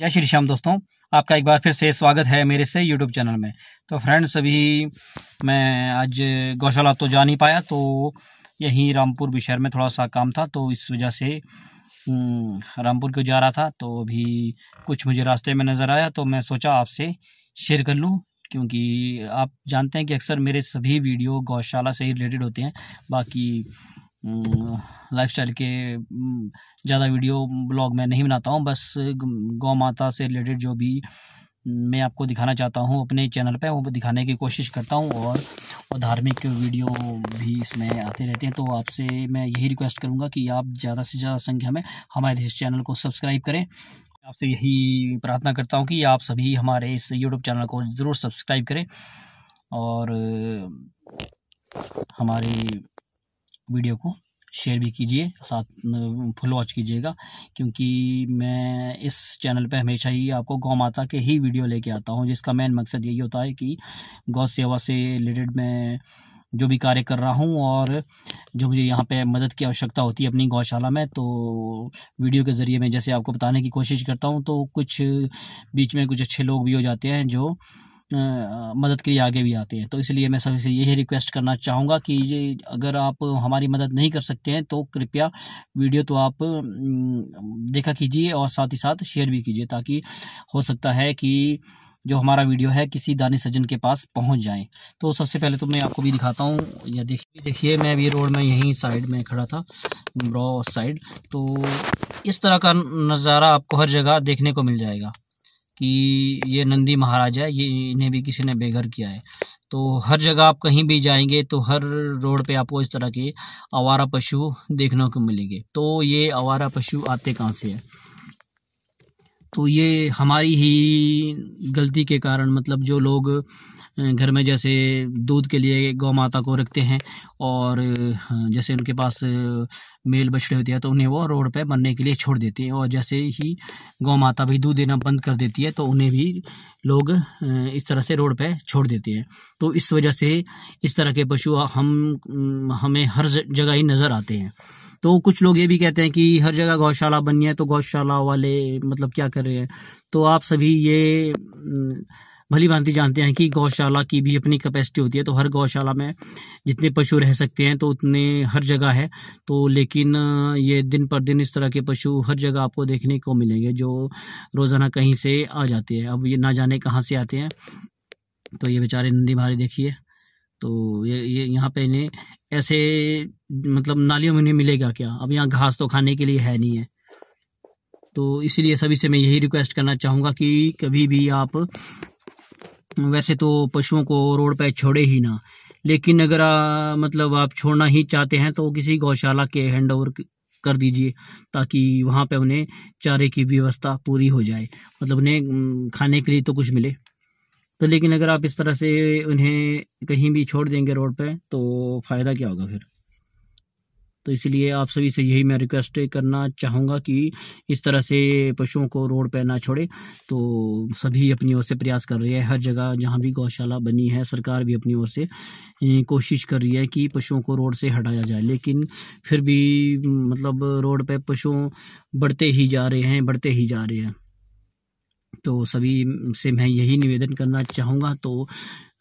जय श्री श्याम दोस्तों आपका एक बार फिर से स्वागत है मेरे से यूट्यूब चैनल में तो फ्रेंड्स अभी मैं आज गौशाला तो जा नहीं पाया तो यहीं रामपुर भी शहर में थोड़ा सा काम था तो इस वजह से हम्म, रामपुर क्यों जा रहा था तो अभी कुछ मुझे रास्ते में नज़र आया तो मैं सोचा आपसे शेयर कर लूँ क्योंकि आप जानते हैं कि अक्सर मेरे सभी वीडियो गौशाला से ही रिलेटेड होते हैं बाकी लाइफस्टाइल के ज़्यादा वीडियो ब्लॉग मैं नहीं बनाता हूँ बस गौ माता से रिलेटेड जो भी मैं आपको दिखाना चाहता हूँ अपने चैनल पे वो दिखाने की कोशिश करता हूँ और, और धार्मिक वीडियो भी इसमें आते रहते हैं तो आपसे मैं यही रिक्वेस्ट करूँगा कि आप ज़्यादा से ज़्यादा संख्या में हमारे इस चैनल को सब्सक्राइब करें आपसे यही प्रार्थना करता हूँ कि आप सभी हमारे इस यूट्यूब चैनल को ज़रूर सब्सक्राइब करें और हमारी वीडियो को शेयर भी कीजिए साथ फुल वॉच कीजिएगा क्योंकि मैं इस चैनल पे हमेशा ही आपको गौ माता के ही वीडियो लेके आता हूँ जिसका मेन मकसद यही होता है कि गौ सेवा से रिलेटेड मैं जो भी कार्य कर रहा हूँ और जो मुझे यहाँ पे मदद की आवश्यकता होती है अपनी गौशाला में तो वीडियो के ज़रिए मैं जैसे आपको बताने की कोशिश करता हूँ तो कुछ बीच में कुछ अच्छे लोग भी हो जाते हैं जो मदद के लिए आगे भी आते हैं तो इसलिए मैं सभी से यही रिक्वेस्ट करना चाहूँगा कि ये अगर आप हमारी मदद नहीं कर सकते हैं तो कृपया वीडियो तो आप देखा कीजिए और साथ ही साथ शेयर भी कीजिए ताकि हो सकता है कि जो हमारा वीडियो है किसी दानी सज्जन के पास पहुंच जाए तो सबसे पहले तो मैं आपको भी दिखाता हूँ या देखिए देखिए मैं ये रोड में यहीं साइड में खड़ा था ब्रॉ साइड तो इस तरह का नज़ारा आपको हर जगह देखने को मिल जाएगा कि ये नंदी महाराज है ये इन्हें भी किसी ने बेघर किया है तो हर जगह आप कहीं भी जाएंगे तो हर रोड पे आपको इस तरह के आवारा पशु देखने को मिलेंगे तो ये आवारा पशु आते कहाँ से हैं तो ये हमारी ही गलती के कारण मतलब जो लोग घर में जैसे दूध के लिए गौ माता को रखते हैं और जैसे उनके पास मेल बछड़े होते हैं तो उन्हें वो रोड पे बनने के लिए छोड़ देते हैं और जैसे ही गौ माता भी दूध देना बंद कर देती है तो उन्हें भी लोग इस तरह से रोड पे छोड़ देते हैं तो इस वजह से इस तरह के पशु हम हमें हर जगह ही नज़र आते हैं तो कुछ लोग ये भी कहते हैं कि हर जगह गौशाला बनी है तो गौशाला वाले मतलब क्या कर रहे हैं तो आप सभी ये हम्म, भली भांति जानते हैं कि गौशाला की भी अपनी कैपेसिटी होती है तो हर गौशाला में जितने पशु रह सकते हैं तो उतने हर जगह है तो लेकिन ये दिन पर दिन इस तरह के पशु हर जगह आपको देखने को मिलेंगे जो रोज़ाना कहीं से आ जाते हैं अब ये ना जाने कहाँ से आते हैं तो ये बेचारे नंदी भारी देखिए तो ये ये यहाँ पे इन्हें ऐसे मतलब नालियों में नहीं मिलेगा क्या अब यहाँ घास तो खाने के लिए है नहीं है तो इसीलिए सभी से मैं यही रिक्वेस्ट करना चाहूँगा कि कभी भी आप वैसे तो पशुओं को रोड पर छोड़े ही ना लेकिन अगर आ, मतलब आप छोड़ना ही चाहते हैं तो किसी गौशाला के हैंड ओवर कर दीजिए ताकि वहाँ पे उन्हें चारे की व्यवस्था पूरी हो जाए मतलब उन्हें खाने के लिए तो कुछ मिले तो लेकिन अगर आप इस तरह से उन्हें कहीं भी छोड़ देंगे रोड पे तो फ़ायदा क्या होगा फिर तो इसलिए आप सभी से यही मैं रिक्वेस्ट करना चाहूँगा कि इस तरह से पशुओं को रोड पर ना छोड़े तो सभी अपनी ओर से प्रयास कर रहे हैं हर जगह जहाँ भी गौशाला बनी है सरकार भी अपनी ओर से कोशिश कर रही है कि पशुओं को रोड से हटाया जाए लेकिन फिर भी मतलब रोड पर पशुओं बढ़ते ही जा रहे हैं बढ़ते ही जा रहे हैं तो सभी से मैं यही निवेदन करना चाहूँगा तो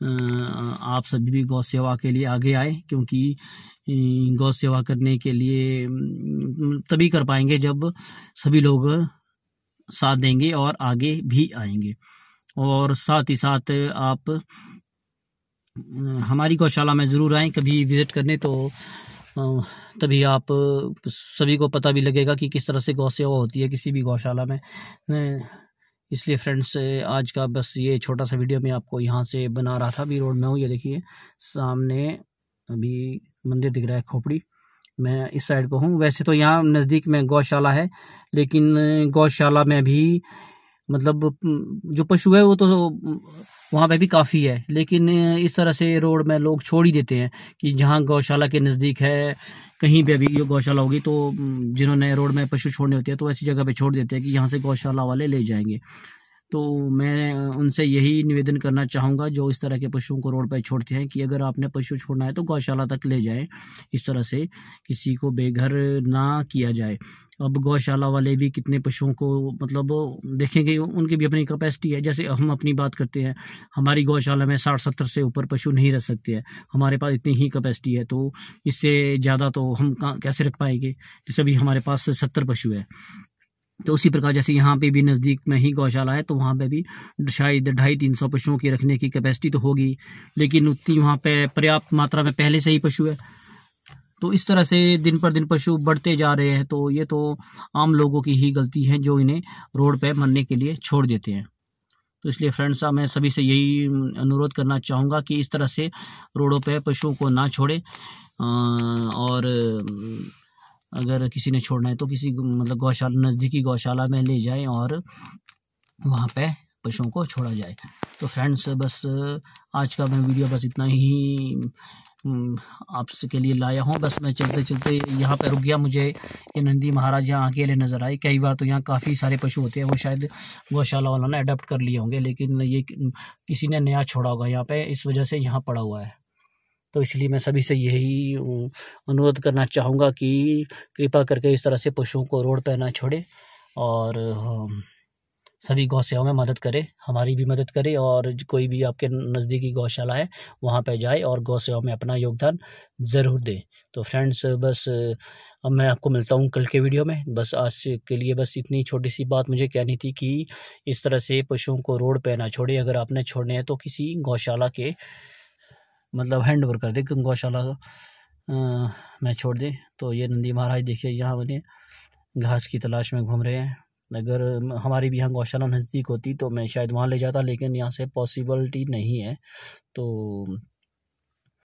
आप सभी भी गौ सेवा के लिए आगे आए क्योंकि गौ सेवा करने के लिए तभी कर पाएंगे जब सभी लोग साथ देंगे और आगे भी आएंगे और साथ ही साथ आप हमारी गौशाला में ज़रूर आएं कभी विज़िट करने तो तभी आप सभी को पता भी लगेगा कि किस तरह से गौ सेवा होती है किसी भी गौशाला में इसलिए फ्रेंड्स आज का बस ये छोटा सा वीडियो मैं आपको यहाँ से बना रहा था अभी रोड में हूँ ये देखिए सामने अभी मंदिर दिख रहा है खोपड़ी मैं इस साइड को हूँ वैसे तो यहाँ नज़दीक में गौशाला है लेकिन गौशाला में भी मतलब जो पशु है वो तो वहाँ पे भी काफ़ी है लेकिन इस तरह से रोड में लोग छोड़ ही देते हैं कि जहाँ गौशाला के नज़दीक है कहीं भी अभी ये गौशाला होगी तो जिन्होंने रोड में पशु छोड़ने होते हैं तो ऐसी जगह पे छोड़ देते हैं कि यहाँ से गौशाला वाले ले जाएंगे तो मैं उनसे यही निवेदन करना चाहूँगा जो इस तरह के पशुओं को रोड पर छोड़ते हैं कि अगर आपने पशु छोड़ना है तो गौशाला तक ले जाएँ इस तरह से किसी को बेघर ना किया जाए अब गौशाला वाले भी कितने पशुओं को मतलब देखेंगे उनकी भी अपनी कैपेसिटी है जैसे हम अपनी बात करते हैं हमारी गौशाला में साठ सत्तर से ऊपर पशु नहीं रख सकते हैं हमारे पास इतनी ही कैपेसिटी है तो इससे ज़्यादा तो हम कैसे रख पाएंगे जैसे अभी हमारे पास सत्तर पशु है तो उसी प्रकार जैसे यहाँ पे भी नज़दीक में ही गौशाला है तो वहाँ पे भी शायद ढाई तीन सौ पशुओं की रखने की कैपेसिटी तो होगी लेकिन उतनी वहाँ पे पर्याप्त मात्रा में पहले से ही पशु है तो इस तरह से दिन पर दिन पशु बढ़ते जा रहे हैं तो ये तो आम लोगों की ही गलती है जो इन्हें रोड पर मरने के लिए छोड़ देते हैं तो इसलिए फ्रेंड्स मैं सभी से यही अनुरोध करना चाहूँगा कि इस तरह से रोडों पर पशुओं को ना छोड़े और अगर किसी ने छोड़ना है तो किसी मतलब गौशाला नज़दीकी गौशाला में ले जाए और वहाँ पे पशुओं को छोड़ा जाए तो फ्रेंड्स बस आज का मैं वीडियो बस इतना ही हम्म, आपसे के लिए लाया हूँ बस मैं चलते चलते यहाँ पर रुक गया मुझे ये नंदी महाराज यहाँ अकेले नज़र आए कई बार तो यहाँ काफ़ी सारे पशु होते हैं वो शायद गौशाला वालों ने अडोप्ट कर लिए होंगे लेकिन ये किसी ने नया छोड़ा होगा यहाँ पर इस वजह से यहाँ पड़ा हुआ है तो इसलिए मैं सभी से यही अनुरोध करना चाहूँगा कि कृपा करके इस तरह से पशुओं को रोड पर ना छोड़े और सभी गौसेवा में मदद करे हमारी भी मदद करे और कोई भी आपके नज़दीकी गौशाला है वहाँ पर जाए और गौसेवा में अपना योगदान ज़रूर दें तो फ्रेंड्स बस अब मैं आपको मिलता हूँ कल के वीडियो में बस आज के लिए बस इतनी छोटी सी बात मुझे कहनी थी कि इस तरह से पशुओं को रोड पर ना छोड़े अगर आपने छोड़ने हैं तो किसी गौशाला के मतलब हैंड ओवर कर दे गौशाला में छोड़ दें तो ये नंदी महाराज देखिए यहाँ बने घास की तलाश में घूम रहे हैं अगर हमारी भी यहाँ गौशाला नज़दीक होती तो मैं शायद वहाँ ले जाता लेकिन यहाँ से पॉसिबलिटी नहीं है तो